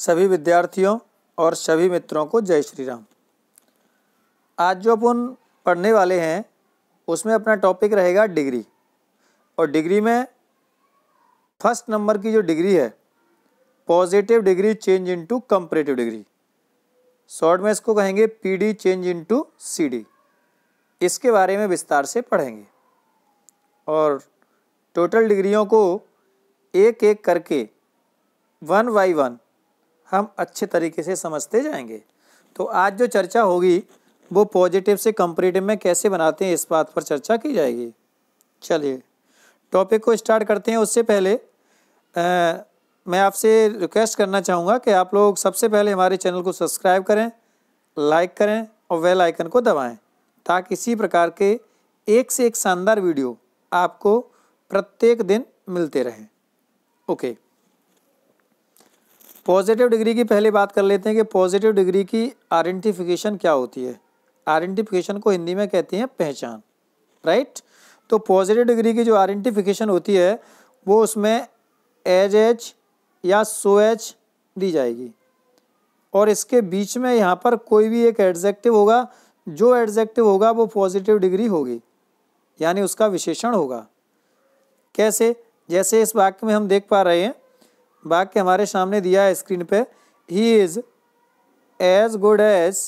सभी विद्यार्थियों और सभी मित्रों को जय श्री राम आज जो अपन पढ़ने वाले हैं उसमें अपना टॉपिक रहेगा डिग्री और डिग्री में फर्स्ट नंबर की जो डिग्री है positive degree change into comparative degree short में इसको कहेंगे पीडी चेंज इनटू सीडी इसके बारे में विस्तार से पढ़ेंगे और टोटल डिग्रियों को एक एक करके वन बाई वन हम अच्छे तरीके से समझते जाएंगे तो आज जो चर्चा होगी वो पॉजिटिव से कंपेरेटिव में कैसे बनाते हैं इस बात पर चर्चा की जाएगी चलिए टॉपिक को स्टार्ट करते हैं उससे पहले आ, मैं आपसे रिक्वेस्ट करना चाहूँगा कि आप लोग सबसे पहले हमारे चैनल को सब्सक्राइब करें लाइक करें और वेल आइकन को दबाएं ताकि इसी प्रकार के एक से एक शानदार वीडियो आपको प्रत्येक दिन मिलते रहें ओके okay. पॉजिटिव डिग्री की पहले बात कर लेते हैं कि पॉजिटिव डिग्री की आइडेंटिफिकेशन क्या होती है आइडेंटिफिकेशन को हिंदी में कहते हैं पहचान राइट तो पॉजिटिव डिग्री की जो आइडेंटिफिकेशन होती है वो उसमें एज एच या सो एच दी जाएगी और इसके बीच में यहाँ पर कोई भी एक एडजेक्टिव होगा जो एडजेक्टिव होगा वो पॉजिटिव डिग्री होगी यानी उसका विशेषण होगा कैसे जैसे इस वाक्य में हम देख पा रहे हैं वाक्य हमारे सामने दिया है स्क्रीन पे he is as good as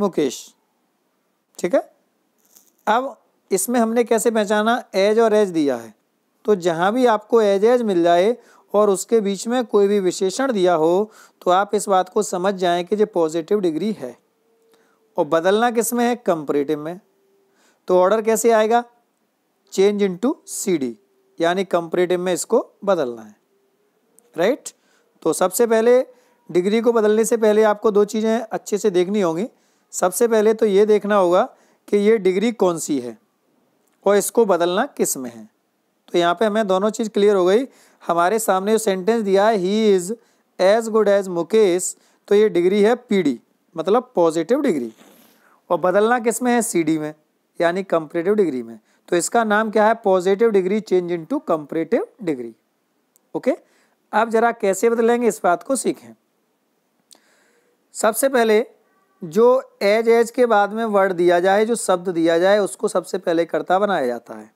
Mukesh ठीक है अब इसमें हमने कैसे पहचाना एज और एज दिया है तो जहाँ भी आपको एज एज मिल जाए और उसके बीच में कोई भी विशेषण दिया हो तो आप इस बात को समझ जाएं कि जो पॉजिटिव डिग्री है और बदलना किस में है कंपरेटिव में तो ऑर्डर कैसे आएगा चेंज इनटू सीडी यानी कंपरेटिव में इसको बदलना है राइट तो सबसे पहले डिग्री को बदलने से पहले आपको दो चीज़ें अच्छे से देखनी होंगी सबसे पहले तो ये देखना होगा कि ये डिग्री कौन सी है और इसको बदलना किस में है तो यहाँ पे हमें दोनों चीज़ क्लियर हो गई हमारे सामने जो सेंटेंस दिया है he is as good as Mukesh तो ये डिग्री है पी मतलब पॉजिटिव डिग्री और बदलना किस में है सी में यानी कंपरेटिव डिग्री में तो इसका नाम क्या है positive degree change into comparative degree okay अब जरा कैसे बदलेंगे इस बात को सीखें सबसे पहले जो एज एज के बाद में वर्ड दिया जाए जो शब्द दिया जाए उसको सबसे पहले कर्ता बनाया जाता है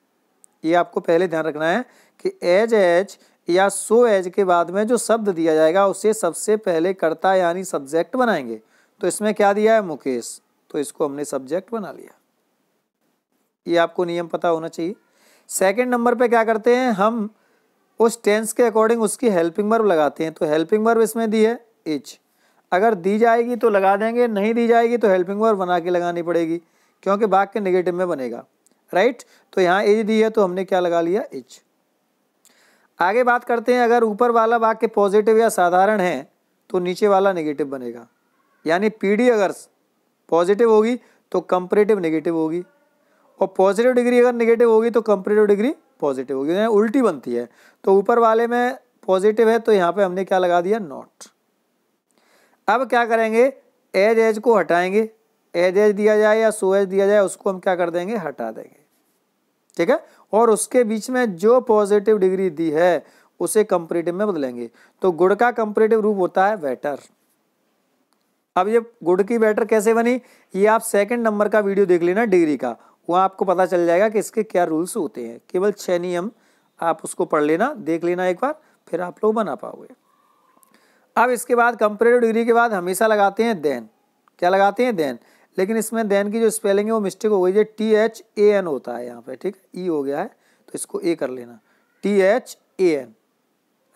ये आपको पहले ध्यान रखना है कि एज एज या सो एज के बाद में जो शब्द दिया जाएगा उसे सबसे पहले कर्ता यानी सब्जेक्ट बनाएंगे तो इसमें क्या दिया है मुकेश तो इसको हमने सब्जेक्ट बना लिया ये आपको नियम पता होना चाहिए सेकंड नंबर पे क्या करते हैं हम उस टेंस के अकॉर्डिंग उसकी हेल्पिंग वर्ब लगाते हैं तो हेल्पिंग वर्ब इसमें दी है इच अगर दी जाएगी तो लगा देंगे नहीं दी जाएगी तो हेल्पिंग वर्ब बना के लगानी पड़ेगी क्योंकि बाग के नेगेटिव में बनेगा राइट तो यहाँ इज दी है तो हमने क्या लगा लिया इच आगे बात करते हैं अगर ऊपर वाला वाक्य पॉजिटिव या साधारण है तो नीचे वाला नेगेटिव बनेगा यानी डी अगर पॉजिटिव होगी तो कंपरेटिव नेगेटिव होगी और पॉजिटिव डिग्री अगर नेगेटिव होगी तो कंपरेटिव डिग्री पॉजिटिव होगी यानी उल्टी बनती है तो ऊपर वाले में पॉजिटिव है तो यहाँ पे हमने क्या लगा दिया नॉट अब क्या करेंगे एज एज को हटाएंगे एज एज दिया जाए या सो एज दिया जाए उसको हम क्या कर देंगे हटा देंगे ठीक है और उसके बीच में जो पॉजिटिव डिग्री दी है उसे कंपरेटिव में बदलेंगे तो गुड़ का कंपरेटिव रूप होता है वेटर अब ये गुड़ की बैटर कैसे बनी ये आप सेकंड नंबर का वीडियो देख लेना डिग्री का वहाँ आपको पता चल जाएगा कि इसके क्या रूल्स होते हैं केवल छः नियम आप उसको पढ़ लेना देख लेना एक बार फिर आप लोग बना पाओगे अब इसके बाद कंपेरेटिव डिग्री के बाद हमेशा लगाते हैं देन क्या लगाते हैं देन लेकिन इसमें देन की जो स्पेलिंग है वो मिस्टेक हो गई है टी एच ए एन होता है यहाँ पे ठीक है ई e हो गया है तो इसको ए कर लेना T H A N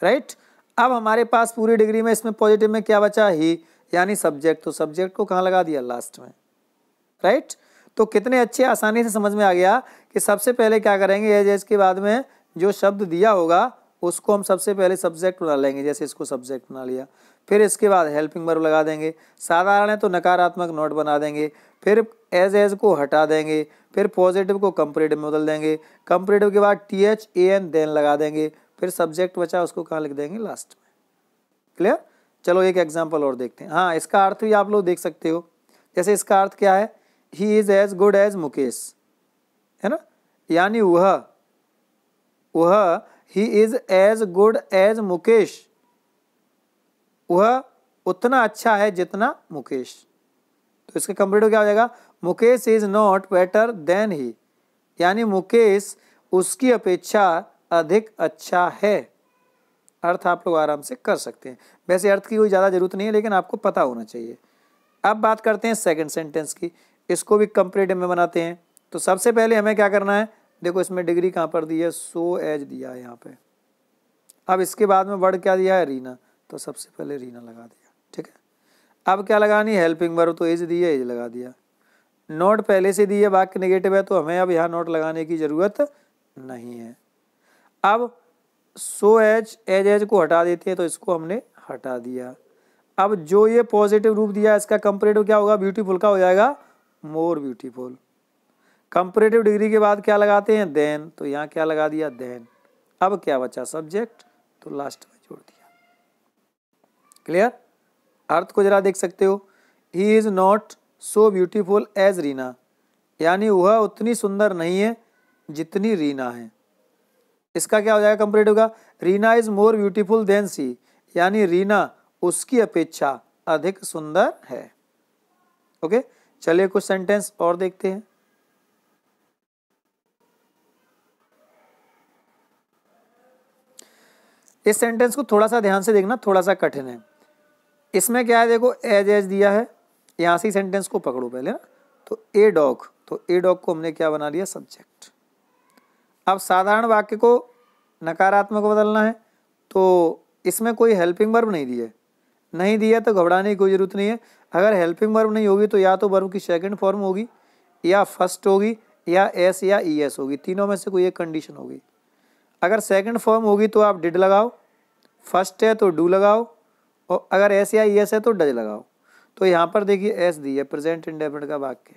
right अब हमारे पास पूरी डिग्री में इसमें पॉजिटिव में क्या बचा ही यानी सब्जेक्ट तो सब्जेक्ट को कहाँ लगा दिया लास्ट में राइट right? तो कितने अच्छे आसानी से समझ में आ गया कि सबसे पहले क्या करेंगे एज एज के बाद में जो शब्द दिया होगा उसको हम सबसे पहले सब्जेक्ट बना लेंगे जैसे इसको सब्जेक्ट बना लिया फिर इसके बाद हेल्पिंग वर्ब लगा देंगे साधारण है तो नकारात्मक नोट बना देंगे फिर एज एज को हटा देंगे फिर पॉजिटिव को कंपरेटिव में बदल देंगे कंपरेटिव के बाद T H A N then लगा देंगे फिर सब्जेक्ट बचा उसको कहाँ लिख देंगे लास्ट में क्लियर चलो एक एग्जाम्पल और देखते हैं हाँ इसका अर्थ भी आप लोग देख सकते हो जैसे इसका अर्थ क्या है he is as good as Mukesh है ना यानी वह वह he is as good as Mukesh वह उतना अच्छा है जितना मुकेश तो इसका कंप्लीट क्या हो जाएगा Mukesh is not better than he यानी मुकेश उसकी अपेक्षा अधिक अच्छा है अर्थ आप लोग आराम से कर सकते हैं वैसे अर्थ की कोई ज़्यादा ज़रूरत नहीं है लेकिन आपको पता होना चाहिए अब बात करते हैं सेकंड सेंटेंस की इसको भी कंपेरेटिव में बनाते हैं तो सबसे पहले हमें क्या करना है देखो इसमें डिग्री कहाँ पर दी है सो एज दिया है यहाँ पे अब इसके बाद में वर्ड क्या दिया है रीना तो सबसे पहले रीना लगा दिया ठीक है अब क्या लगानी हेल्पिंग वर्ब तो एज दी है एज लगा दिया नोट पहले से दी है वाक्य निगेटिव है तो हमें अब यहाँ नोट लगाने की ज़रूरत नहीं है अब सो एज एज एज को हटा देते हैं तो इसको हमने हटा दिया अब जो ये पॉजिटिव रूप दिया इसका कंपेरेटिव क्या होगा ब्यूटीफुल का हो जाएगा मोर ब्यूटीफुल कंपरेटिव डिग्री के बाद क्या लगाते हैं देन तो यहाँ क्या लगा दिया देन अब क्या बचा सब्जेक्ट तो लास्ट में जोड़ दिया क्लियर अर्थ को जरा देख सकते हो he is not so beautiful as Reena यानी वह उतनी सुंदर नहीं है जितनी रीना है इसका क्या हो जाएगा कंपेरेटिव का Reena is more beautiful than she यानी रीना उसकी अपेक्षा अधिक सुंदर है ओके okay? चलिए कुछ सेंटेंस और देखते हैं इस सेंटेंस को थोड़ा सा ध्यान से देखना थोड़ा सा कठिन है इसमें क्या है देखो एज एज दिया है यहां से सेंटेंस को पकड़ो पहले ना तो ए डॉग तो ए डॉग को हमने क्या बना लिया सब्जेक्ट अब साधारण वाक्य को नकारात्मक बदलना है तो इसमें कोई हेल्पिंग वर्ब नहीं दिए नहीं दिया तो घबराने की कोई ज़रूरत नहीं है अगर हेल्पिंग वर्ब नहीं होगी तो या तो वर्ब की सेकेंड फॉर्म होगी या फर्स्ट होगी या एस या ई e एस होगी तीनों में से कोई एक कंडीशन होगी अगर सेकंड फॉर्म होगी तो आप डिड लगाओ फर्स्ट है तो डू लगाओ और अगर एस या ई e एस है तो डज लगाओ तो यहाँ पर देखिए एस दी है प्रेजेंट इंडेफिनेट का वाक्य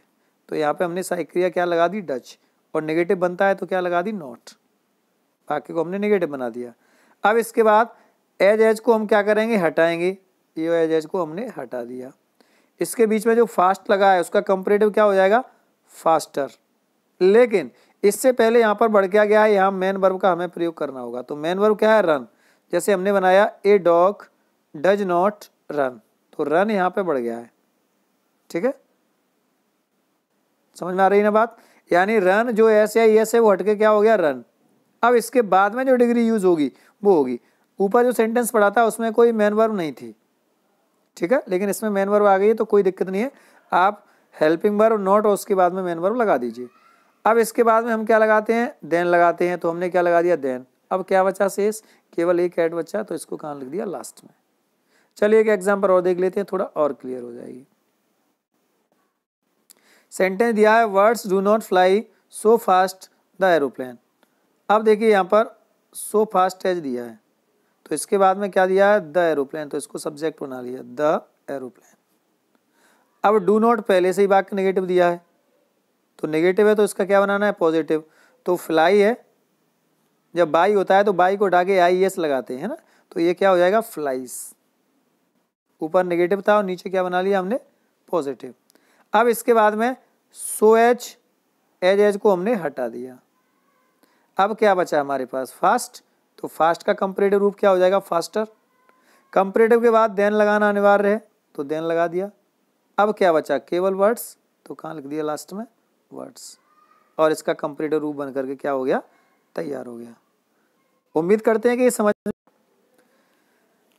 तो यहाँ पर हमने साइक्रिया क्या लगा दी डच और निगेटिव बनता है तो क्या लगा दी नॉट वाक्य को हमने निगेटिव बना दिया अब इसके बाद एज एज को हम क्या करेंगे हटाएंगे ए वाई जेड को हमने हटा दिया इसके बीच में जो फास्ट लगा है उसका कंपेरेटिव क्या हो जाएगा फास्टर लेकिन इससे पहले यहाँ पर बढ़ क्या गया है यहाँ मैन वर्ब का हमें प्रयोग करना होगा तो मैन वर्ब क्या है रन जैसे हमने बनाया a dog does not run तो रन यहाँ पे बढ़ गया है ठीक है समझ में आ रही है ना बात यानी रन जो एस या एस है वो हटके क्या हो गया रन अब इसके बाद में जो डिग्री यूज होगी वो होगी ऊपर जो सेंटेंस पढ़ा था उसमें कोई मैन वर्ब नहीं थी ठीक है लेकिन इसमें मेन वर्ब आ गई है तो कोई दिक्कत नहीं है आप हेल्पिंग वर्ब नॉट और उसके बाद में मेन वर्ब लगा दीजिए अब इसके बाद में हम क्या लगाते हैं देन लगाते हैं तो हमने क्या लगा दिया देन अब क्या बचा शेष केवल एक एड बच्चा तो इसको कहाँ लिख दिया लास्ट में चलिए एक एग्जाम्पल और देख लेते हैं थोड़ा और क्लियर हो जाएगी सेंटेंस दिया है words do not fly so fast the aeroplane अब देखिए यहाँ पर सो फास्ट एज दिया है तो इसके बाद में क्या दिया है द एरोप्लेन तो इसको सब्जेक्ट बना लिया द एरोप्लेन अब डू नॉट पहले से ही वाक्य नेगेटिव दिया है तो नेगेटिव है तो इसका क्या बनाना है पॉजिटिव तो फ्लाई है जब बाई होता है तो बाई को उठा के आई एस e लगाते हैं ना तो ये क्या हो जाएगा फ्लाइस ऊपर नेगेटिव था और नीचे क्या बना लिया हमने पॉजिटिव अब इसके बाद में सो एच एज एज को हमने हटा दिया अब क्या बचा हमारे पास फास्ट तो फास्ट का कंपरेटिव रूप क्या हो जाएगा फास्टर कंपरेटिव के बाद देन लगाना अनिवार्य है तो देन लगा दिया अब क्या बचा केवल वर्ड्स तो कहाँ लिख दिया लास्ट में वर्ड्स और इसका कंपरेटिव रूप बन करके क्या हो गया तैयार हो गया उम्मीद करते हैं कि ये समझ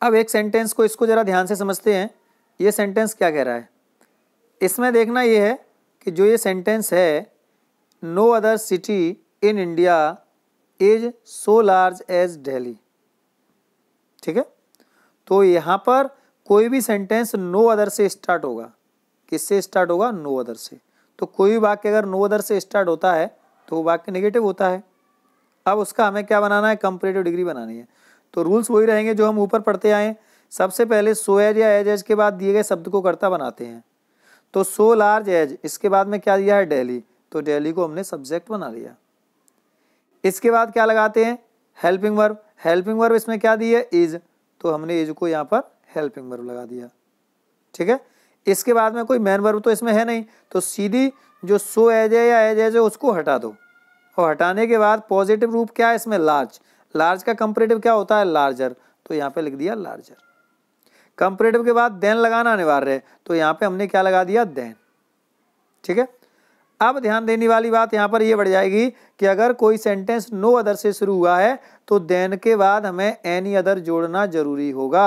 अब एक सेंटेंस को इसको ज़रा ध्यान से समझते हैं ये सेंटेंस क्या कह रहा है इसमें देखना ये है कि जो ये सेंटेंस है no other city in India is so large as Delhi ठीक है तो यहां पर कोई भी सेंटेंस नो अदर से स्टार्ट होगा किससे स्टार्ट होगा नो अदर से तो कोई भी वाक्य अगर नो अदर से स्टार्ट होता है तो वो वाक्य नेगेटिव होता है अब उसका हमें क्या बनाना है कंपरेटिव डिग्री बनानी है तो रूल्स वही रहेंगे जो हम ऊपर पढ़ते आए सबसे पहले सो एज या एज एज के बाद दिए गए शब्द को कर्ता बनाते हैं तो सो लार्ज एज इसके बाद में क्या दिया है डेली तो डेली को हमने सब्जेक्ट बना लिया इसके बाद क्या लगाते हैं हेल्पिंग वर्ब हेल्पिंग वर्ब इसमें क्या दी है इज तो हमने इज को यहाँ पर हेल्पिंग वर्ब लगा दिया ठीक है इसके बाद में कोई मैन वर्ब तो इसमें है नहीं तो सीधी जो सो एज है या एज एज है उसको हटा दो और हटाने के बाद पॉजिटिव रूप क्या है इसमें लार्ज लार्ज का कंपरेटिव क्या होता है लार्जर तो यहाँ पे लिख दिया लार्जर कंपरेटिव के बाद देन लगाना अनिवार्य है तो यहाँ पे हमने क्या लगा दिया देन ठीक है अब ध्यान देने वाली बात यहाँ पर यह बढ़ जाएगी कि अगर कोई सेंटेंस नो अदर से शुरू हुआ है तो देन के बाद हमें एनी अदर जोड़ना जरूरी होगा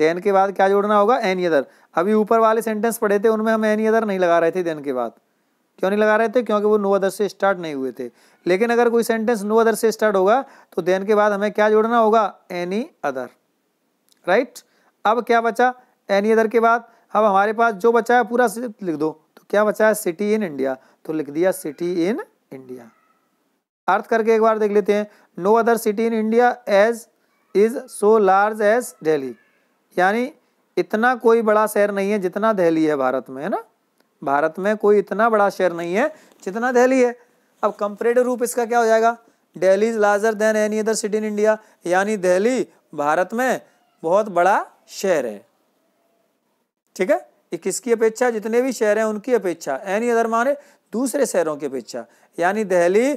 देन के बाद क्या जोड़ना होगा एनी अदर अभी ऊपर वाले सेंटेंस पढ़े थे उनमें हम एनी अदर नहीं लगा रहे थे देन के बाद क्यों नहीं लगा रहे थे क्योंकि वो नो अदर से स्टार्ट नहीं हुए थे लेकिन अगर कोई सेंटेंस नो अदर से स्टार्ट होगा तो देन के बाद हमें क्या जोड़ना होगा एनी अदर राइट अब क्या बचा एनी अदर के बाद अब हमारे पास जो बचा है पूरा लिख दो क्या बचा है सिटी इन इंडिया तो लिख दिया सिटी इन इंडिया अर्थ करके एक बार देख लेते हैं no other city in India as is so large as Delhi यानी इतना कोई बड़ा शहर नहीं है जितना दिल्ली है भारत में है ना भारत में कोई इतना बड़ा शहर नहीं है जितना दिल्ली है अब कंपेरेटिव रूप इसका क्या हो जाएगा Delhi is larger than any other city in India यानी दिल्ली भारत में बहुत बड़ा शहर है ठीक है किसकी अपेक्षा जितने भी शहर हैं उनकी अपेक्षा एनी अदर माने दूसरे शहरों की अपेक्षा यानी दहली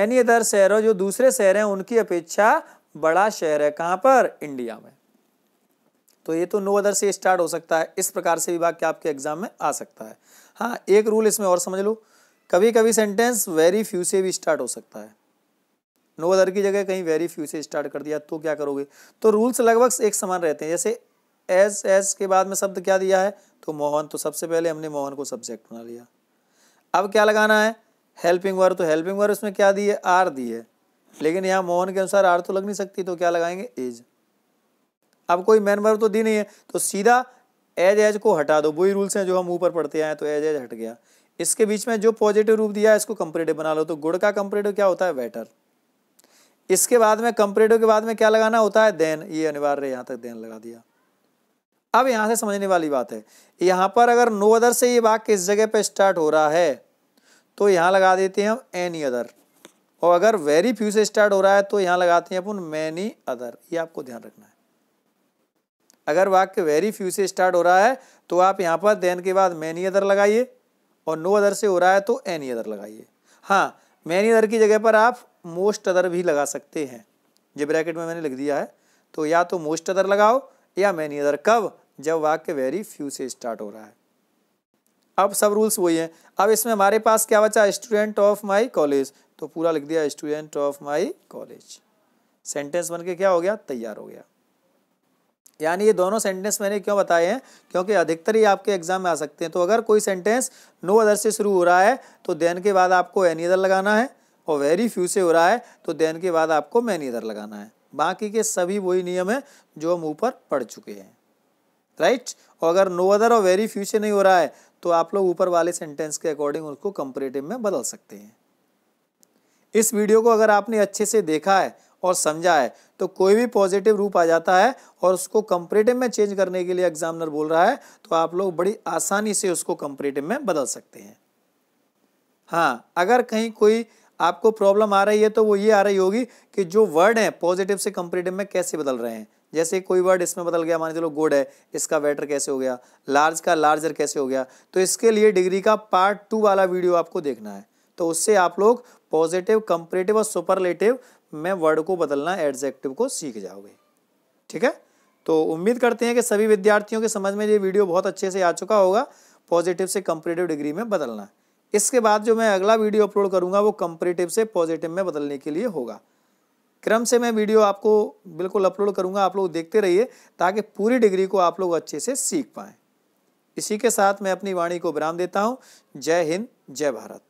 एनी अदर शहरों जो दूसरे शहर हैं उनकी अपेक्षा बड़ा शहर है कहाँ पर इंडिया में तो ये तो नो अदर से स्टार्ट हो सकता है इस प्रकार से भी वाक्य आपके एग्जाम में आ सकता है हाँ एक रूल इसमें और समझ लो कभी कभी सेंटेंस वेरी फ्यू से भी स्टार्ट हो सकता है नो अदर की जगह कहीं वेरी फ्यू से स्टार्ट कर दिया तो क्या करोगे तो रूल्स लगभग एक समान रहते हैं जैसे एस एस के बाद में शब्द क्या दिया है तो मोहन तो सबसे पहले हमने मोहन को सब्जेक्ट बना लिया अब क्या लगाना है हेल्पिंग वर्ब तो हेल्पिंग वर्ब उसमें क्या दिए आर दिए लेकिन यहाँ मोहन के अनुसार आर तो लग नहीं सकती तो क्या लगाएंगे एज अब कोई मैन वर्ब तो दी नहीं है तो सीधा एज एज को हटा दो वही रूल्स हैं जो हम ऊपर पढ़ते आए तो एज एज हट गया इसके बीच में जो पॉजिटिव रूप दिया है इसको कंपरेटिव बना लो तो गुड़ का कंपरेटिव क्या होता है बेटर इसके बाद में कंपरेटिव के बाद में क्या लगाना होता है देन ये अनिवार्य यहाँ तक देन लगा दिया अब यहां से समझने वाली बात है यहां पर अगर नो अदर से ये वाक्य इस जगह पे स्टार्ट हो रहा है तो यहां लगा देते हैं हम एनी अदर और अगर वेरी फ्यू से स्टार्ट हो रहा है तो यहां लगाते हैं अपन मैनी अदर ये आपको ध्यान रखना है अगर वाक्य वेरी फ्यू से स्टार्ट हो रहा है तो आप यहां पर देन के बाद मैनी अदर लगाइए और नो अदर से हो रहा है तो एनी अदर लगाइए हाँ मैनी अदर की जगह पर आप मोस्ट अदर भी लगा सकते हैं जो ब्रैकेट में मैंने लिख दिया है तो या तो मोस्ट अदर लगाओ या मैनी अदर कब जब वाक्य वेरी फ्यू से स्टार्ट हो रहा है अब सब रूल्स वही हैं अब इसमें हमारे पास क्या बचा स्टूडेंट ऑफ माई कॉलेज तो पूरा लिख दिया student of my college sentence बन के क्या हो गया तैयार हो गया यानी ये दोनों सेंटेंस मैंने क्यों बताए हैं क्योंकि अधिकतर ही आपके एग्जाम में आ सकते हैं तो अगर कोई सेंटेंस नो अदर से शुरू हो रहा है तो देन के बाद आपको एनी अदर लगाना है और वेरी फ्यू से हो रहा है तो देन के बाद आपको मैनी अदर लगाना है बाकी के सभी वही नियम है जो हम ऊपर पढ़ चुके हैं राइट और अगर नो अदर और वेरी फ्यू नहीं हो रहा है तो आप लोग ऊपर वाले सेंटेंस के अकॉर्डिंग उसको कंपेरेटिव में बदल सकते हैं इस वीडियो को अगर आपने अच्छे से देखा है और समझा है तो कोई भी पॉजिटिव रूप आ जाता है और उसको कंपरेटिव में चेंज करने के लिए एग्जामिनर बोल रहा है तो आप लोग बड़ी आसानी से उसको कंपरेटिव में बदल सकते हैं हाँ अगर कहीं कोई आपको प्रॉब्लम आ रही है तो वो ये आ रही होगी कि जो वर्ड है पॉजिटिव से कंपेरेटिव में कैसे बदल रहे हैं जैसे कोई वर्ड इसमें बदल गया मान चलो गुड है इसका वेटर कैसे हो गया लार्ज का लार्जर कैसे हो गया तो इसके लिए डिग्री का पार्ट टू वाला वीडियो आपको देखना है तो उससे आप लोग पॉजिटिव कंपरेटिव और सुपरलेटिव में वर्ड को बदलना एडजेक्टिव को सीख जाओगे ठीक है तो उम्मीद करते हैं कि सभी विद्यार्थियों के समझ में ये वीडियो बहुत अच्छे से आ चुका होगा पॉजिटिव से कंपरेटिव डिग्री में बदलना इसके बाद जो मैं अगला वीडियो अपलोड करूँगा वो कंपेरेटिव से पॉजिटिव में बदलने के लिए होगा क्रम से मैं वीडियो आपको बिल्कुल अपलोड करूँगा आप लोग देखते रहिए ताकि पूरी डिग्री को आप लोग अच्छे से सीख पाएं इसी के साथ मैं अपनी वाणी को विराम देता हूँ जय हिंद जय भारत